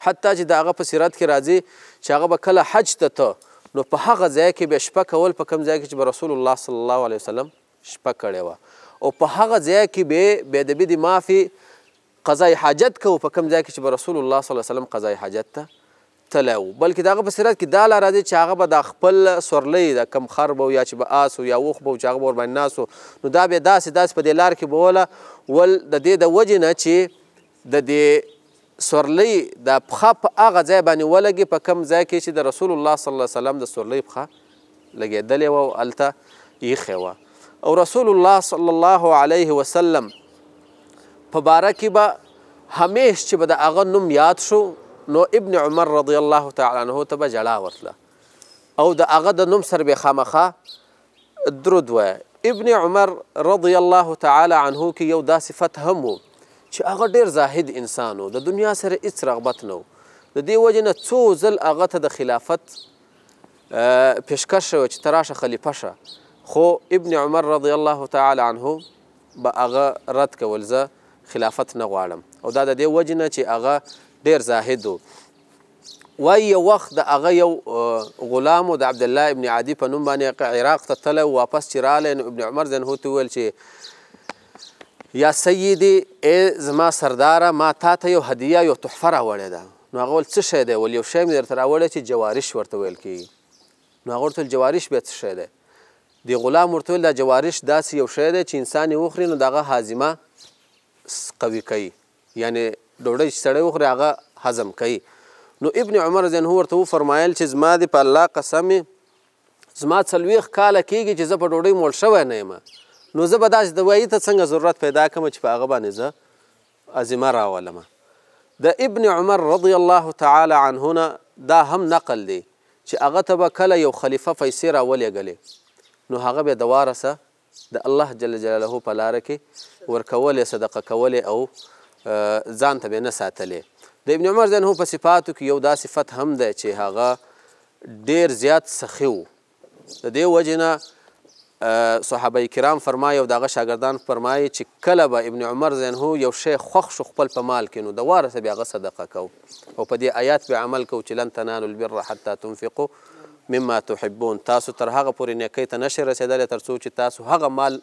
حتی چې د هغه په سیرت کې راځي چې هغه به کله حج ته ته نو په هغه ځای کې بیا شپه کول په کوم ځای کې چې به رسول الله صلی الله علیه وسلم شپه کړې وه او په هغه ځای کې به بې ادبي د معافي قضای حاجت کو په کوم ځای کې چې به رسول الله صلی الله علیه وسلم قضای حاجت ته تلی و بلکې د هغه په سیرت کې دا لار راځي چې هغه به دا خپل سورلی د کم خر به یا چې به آس یا وخ به چې هغه به ورباندې ناست نو دا بیا داسې داسې په دې لار کې به وله ول د دې د وجې نه چې د دې سورلی د پخه په هغه ځای باندې ولګي په کم ځای کې چې د رسول الله صلی الله علیه وسلم د سورلی پخه لګېدلې وه او هلته یخې وه او رسول الله صلی الله علیه وسلم په باره کې به همیش چې به د هغه نوم یاد شو نو ابن عمر رضی الله تعالی عنه ته به جلا ورتله او د هغه د نوم سر به خامخا درود وایه ابن عمر رضی الله تعالی عنه کې یو دا صفت هم و چې هغه ډیر زاهد انسان و د دنیا سره هیڅ رغبت نه و د دې وجې نه څو ځل هغه ته د خلافت پیشکش شوی چې ته راشه خلیفه شه خو ابن عمر رضی الله تعالی عنه به هغه رد کول زه خلافت نه غواړم او دا د دې وجې نه چې هغه ډیر زاهد و وای یو وخت د هغه یو غلام د عبدالله ابن عادي په نوم باندې عراق ته تللی واپس چې راغلی نو ابن عمر ځنهو ته وویل چې یا سیدی ای زما سرداره ما تا ته یو هدیه یو تحفه راوړې ده نو هغه ول څه شی دی ول یو شی مې درته راوړی چې جوارش ورته ویل کېږي نو هغه ورته جوارش بیا څه شی دی دی غلام ورته ویل دا جوارش داسې یو شی دی چې انسان یې وخوري نو د هغه هاضمه قوي کوي یعنی ډوډۍ چې سړی وخوري هغه هضم کوي نو ابن عمر رضی الله ورته فرمایل چې زما دی په الله قسم زما څلوېخ کاله کېږي چې زه په ډوډۍ مول شوی نه یم نو زه به داسې دوایي ته څنګه ضرورت پیدا کړم چې په هغه باندې زه عظیمه راولم د ابن عمر رضی الله تعالی عنه نه دا هم نقل دی چې هغه ته به کله یو خلیفه پیسې راولېږلې نو هغه به دوارسه د الله جل جلاله په لاره کې ورکولې صدقه کولې او ځان ته به نه ساتلې د ابن عمر ځین هو په صفاتو کې یو دا صفت هم دی چې هغه ډیر زیات سخی و د دې وجې نه صحابه کرام فرمایي او دغه شاګردان فرمایي چې کله به ابن عمر زنهو یو شی خوښ شو خپل په مال کې نو د وارثه بیا هغه صدقه کو او په دې آیات به عمل کو چې لن تنالوا البر حتى تنفقوا مما تحبون تاسو تر هغه پورې نیکۍ ته نشئ رسېدلی تر څو چې تاسو هغه مال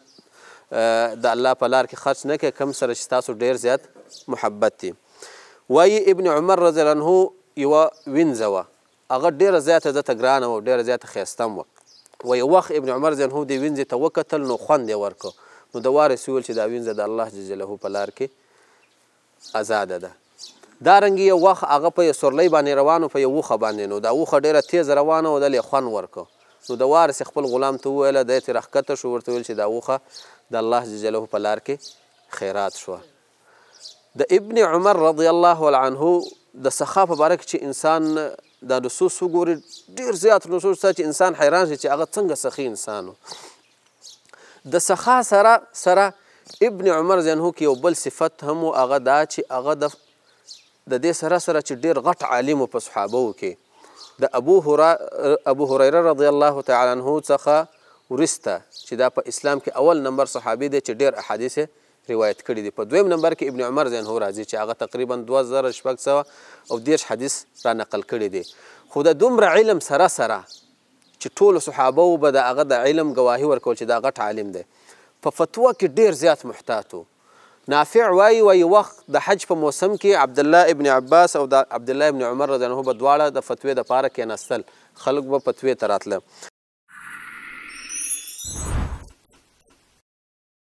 د الله په لار کې خرڅ نه کړئ کوم سره چې تاسو ډیر زیات محبت دی وایي ابن عمر رضی الله عنه یوه وینځه وه هغه ډیره زیاته ده ته ګرانه وه ډیره زیاته ښایسته وه و یو وخت ابن عمر ځنه د وینځ ته وکتل نو خوند یې ورکړ نو د وارث ویل چې دا وینځ د الله جل جلاله په لار کې آزاد ده دارنګ یو وخت هغه په سورلۍ باندې روانو په یو وخه باندې نو دا وخه ډیره تیز روانه و د خوند ورکړ نو د وارث خپل غلام ته وویل د تیر حقته شو ورته ویل چې دا وخه د الله جل جلاله په لار کې خیرات شو د ابن عمر رضی الله عنه د سخا په بارک چې انسان دا نصوص وګوري ډیر زیات نصوص چې انسان حیران شي چې هغه څنګه سخی انسان د سخا سره سره ابن عمر زنه کې یو بل صفت هم هغه دا چې هغه د د دې سره سره چې ډیر غټ عالم په صحابه کې د ابو هرا ابو هريره رضی الله تعالی عنه څخه ورسته چې دا په اسلام کې اول نمبر صحابي دی چې ډیر احادیث روایت کړي دي په دویم نمبر کې ابن عمر زین هو راځي چې هغه تقریبا 2600 او دیرش حدیث را نقل کړي دي خو د دومره علم سره سره چې ټول صحابه وب د هغه د علم گواهی ورکول چې دا غټ عالم دی په فتوا کې ډیر زیات محتاط نافع وای وای وخت د حج په موسم کې عبد الله ابن عباس او عبد الله ابن عمر رضی الله عنه په دواړه د فتوی د پاره کې نستل خلق به فتوی تراتله